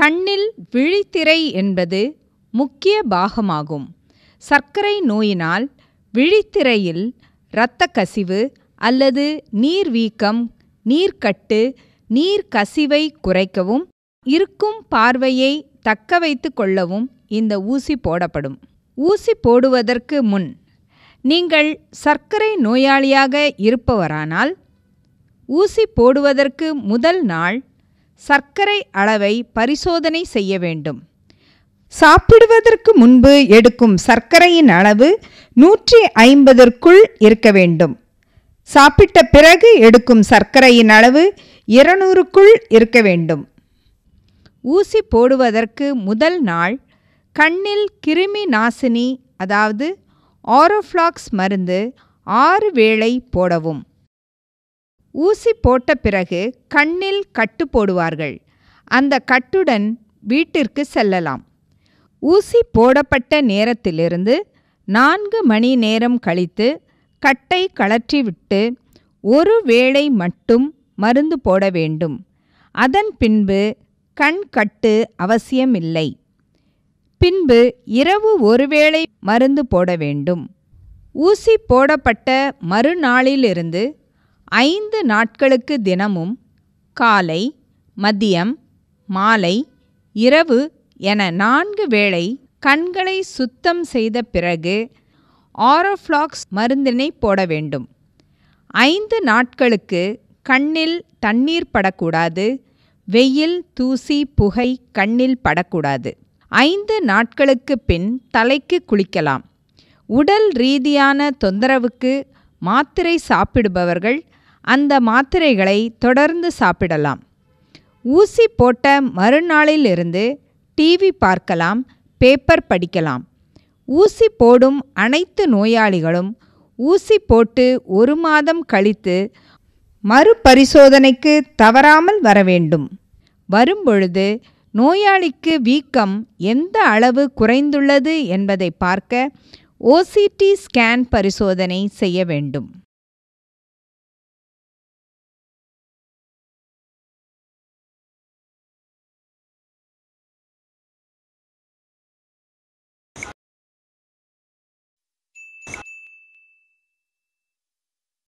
கண்ணில் விழித்திரை என்பது முக்கிய பாகமாகும் சர்க்கரை நோயினால் விழித்திரையில் இரத்த கசிவு அல்லது நீர்வீக்கம் நீர்க்கட்டு நீர் கசிவை குறைக்கவும் இருக்கும் பார்வையை தக்க வைத்து கொள்ளவும் இந்த ஊசி போடப்படும் ஊசி போடுவதற்கு முன் நீங்கள் சர்க்கரை நோயாளியாக இருப்பவரானால் ஊசி போடுவதற்கு முதல் நாள் சர்க்கரை அளவை பரிசோதனை செய்ய வேண்டும் சாப்பிடுவதற்கு முன்பு எடுக்கும் சர்க்கரையின் அளவு நூற்றி ஐம்பதற்குள் இருக்க வேண்டும் சாப்பிட்ட பிறகு எடுக்கும் சர்க்கரையின் அளவு இருநூறுக்குள் இருக்க வேண்டும் ஊசி போடுவதற்கு முதல் நாள் கண்ணில் கிருமி நாசினி அதாவது ஆரோஃப்ளாக்ஸ் மருந்து ஆறு வேளை போடவும் ஊசி போட்ட பிறகு கண்ணில் கட்டு போடுவார்கள் அந்த கட்டுடன் வீட்டிற்கு செல்லலாம் ஊசி போடப்பட்ட நேரத்திலிருந்து நான்கு மணி நேரம் கழித்து கட்டை கழற்றிவிட்டு ஒரு வேளை மட்டும் மருந்து போட வேண்டும் அதன் பின்பு கண் கட்டு அவசியமில்லை பின்பு இரவு ஒருவேளை மருந்து போட வேண்டும் ஊசி போடப்பட்ட மறுநாளிலிருந்து ஐந்து நாட்களுக்கு தினமும் காலை மதியம் மாலை இரவு என நான்கு வேளை கண்களை சுத்தம் செய்த பிறகு ஆரோஃப்ளாக்ஸ் மருந்தினை போட வேண்டும் ஐந்து நாட்களுக்கு கண்ணில் தண்ணீர் படக்கூடாது வெயில் தூசி புகை கண்ணில் படக்கூடாது ஐந்து நாட்களுக்கு பின் தலைக்கு குளிக்கலாம் உடல் ரீதியான தொந்தரவுக்கு மாத்திரை சாப்பிடுபவர்கள் அந்த மாத்திரைகளை தொடர்ந்து சாப்பிடலாம் ஊசி போட்ட மறுநாளிலிருந்து டிவி பார்க்கலாம் பேப்பர் படிக்கலாம் ஊசி போடும் அனைத்து நோயாளிகளும் ஊசி போட்டு ஒரு மாதம் கழித்து மறுபரிசோதனைக்கு தவறாமல் வர வேண்டும் வரும்பொழுது நோயாளிக்கு வீக்கம் எந்த அளவு குறைந்துள்ளது என்பதை பார்க்க ஓசிடி ஸ்கேன் பரிசோதனை செய்ய வேண்டும்